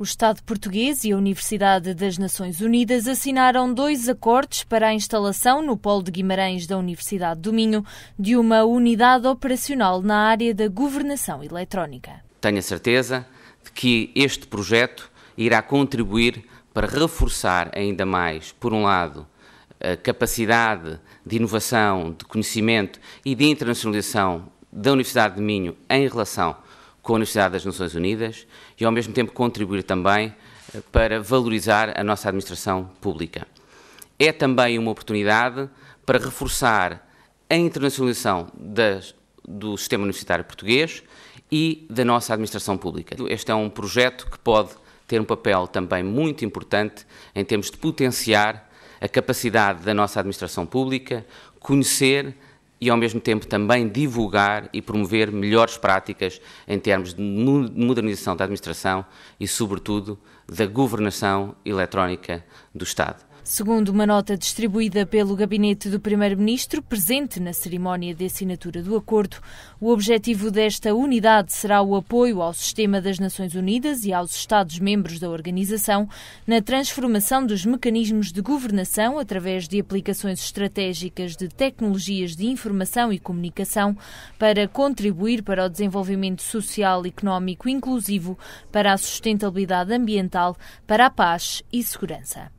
O Estado português e a Universidade das Nações Unidas assinaram dois acordos para a instalação no Polo de Guimarães da Universidade do Minho de uma unidade operacional na área da governação eletrónica. Tenho a certeza de que este projeto irá contribuir para reforçar ainda mais, por um lado, a capacidade de inovação, de conhecimento e de internacionalização da Universidade de Minho em relação com a Universidade das Nações Unidas e, ao mesmo tempo, contribuir também eh, para valorizar a nossa administração pública. É também uma oportunidade para reforçar a internacionalização das, do sistema universitário português e da nossa administração pública. Este é um projeto que pode ter um papel também muito importante em termos de potenciar a capacidade da nossa administração pública, conhecer e, ao mesmo tempo, também divulgar e promover melhores práticas em termos de modernização da administração e, sobretudo, da governação eletrónica do Estado. Segundo uma nota distribuída pelo gabinete do Primeiro-Ministro, presente na cerimónia de assinatura do acordo, o objetivo desta unidade será o apoio ao sistema das Nações Unidas e aos Estados-membros da organização na transformação dos mecanismos de governação através de aplicações estratégicas de tecnologias de informação informação e comunicação para contribuir para o desenvolvimento social, económico inclusivo, para a sustentabilidade ambiental, para a paz e segurança.